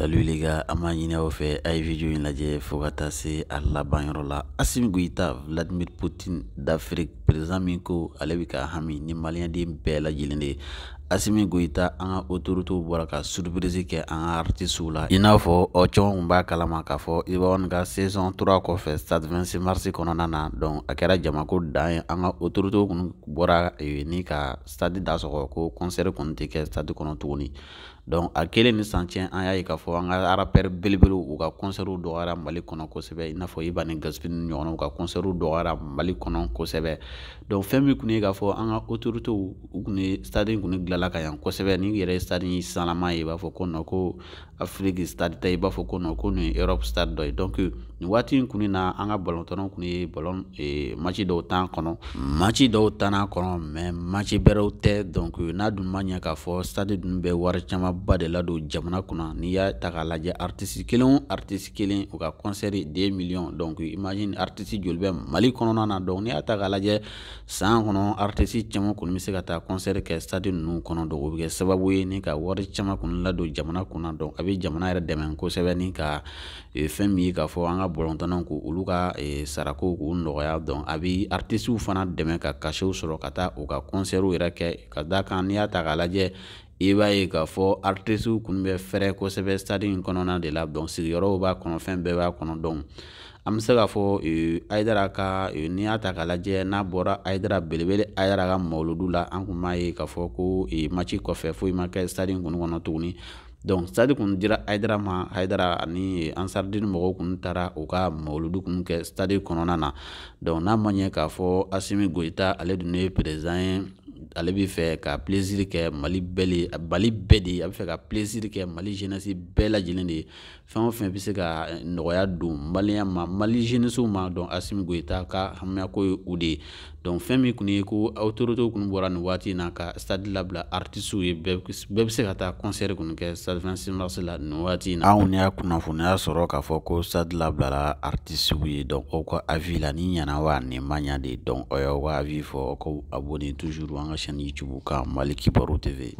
salule ka an b'a ɲini aw fɛ a ye video in lajɛ fo ka taa se a laban yɔrɔ la asimi guita vladimir putin d'afrique perezan min ko ale be ka hami ni maliyɛnden bɛɛ lajɛlen de asimi goyita an ka otoritew bɔra ka surprise kɛ an ka artisiw la i n'a fɔ aw caman kun b'a kalama k'a fɔ ibon ka saison 3 kɔfɛ stade 26 mars kɔnɔna na donc a kɛra jamako dan ye an ka otoritew kun bɔra ni ka stade dasɔgɔ ko concert kɔni tɛ kɛ stade kɔnɔ tuguni donc a kelen ni sancɛ an y'a ye k'a fɔ an ka rapɛr belebelew u ka concɛrw dɔgɔyara mali kɔnɔ kosɛbɛ i n'a fɔ iba ni gaspin ni ɲɔgɔnnaw ka concɛrw dɔgɔyara mali kɔnɔ kosɛbɛ donc fɛn min kun ye k'a fɔ an ka otoritew u kun ye stade kun gilan la ka yan kosɛbɛ ni yɛrɛ ye stade sanlama ye i b'a fɔ ko nɔ ko afrique stade tɛ i b'a fɔ ko nɔ ko nin europe stade dɔ ye donc nin waati in kun na an ka balɔntɔnnaw kun ye balɔn match dɔw t'an kɔnɔ match dɔw t'an kɔnɔ mais matchi bɛrɛw tɛ donc euh, n'a dun ma ɲɛ k'a fɔ stade dun bɛ wari camanba de ladon jamana kunna n'i y'a ta k'a lajɛ artiste kelen o artiste kelen u ka concert 2 millions donc euh, imagine artiste joli bɛ Mali kɔnɔna na donc n'i y'a ta k'a lajɛ san kɔnɔ artiste caman kɔni bɛ se ka taa concert kɛ stade ninnu kɔnɔ dɔn o bɛ kɛ sababu ye ni ka wari caman kun ladon jamana kunna dɔn a bɛ jamana yɛrɛ dɛmɛ kosɛbɛ ni ka ee, fɛn min ye k'a fɔ an ka bɔlɔntannw ko olu ka ee, sarako k'u nɔgɔya dɔn a bɛ aritisiw fana dɛmɛ ka kasiw sɔrɔ ka taa u ka kɔnsɛriw yɛrɛ kɛ ka d'a kan n'i y'a ta k'a lajɛ i b'a ye k'a fɔ aritisiw kun bɛ fɛrɛ kosɛbɛ stade in kɔnɔna de la dɔn sigiyɔrɔw b'a kɔnɔ fɛn bɛɛ b'a kɔnɔ dɔn an bɛ se k'a fɔ ee, ayidara ka ee, n'i y'a ta k'a lajɛ n'a bɔra ayidara belebele ayidara ka mawuludu la an kun b'a ye k'a fɔ ko ee, maci kɔfɛ foyi ma kɛ stade in kɔnɔ tuguni donc stade kun dira ayidara ma ayidara ani ansardini mɔgɔw kun tara u ka mawuludu kun kɛ stade kɔnɔna na donc n'a ma ɲɛ k'a fɔ asimi goyita ale dun ye perezan ye ale bɛ ka plaisir kɛ Mali bɛɛ le Mali bɛɛ de a ka plaisir kɛ Mali jeunesse bɛɛ lajɛlen de ye fɛn o fɛn bɛ se ka don ma Mali jeunesse ma donc Asimi Goyita ka hamiyako ye donc fɛn min ye ko autorité na stade labila artiste ye bɛɛ se concert kɔni kɛ stade 26 mars la na anw y'a kunnafoniya sɔrɔ k'a stade labilala artiste ye donc wa ɲa donc toujours an ka chaîne youtube kan Mali Kibaru TV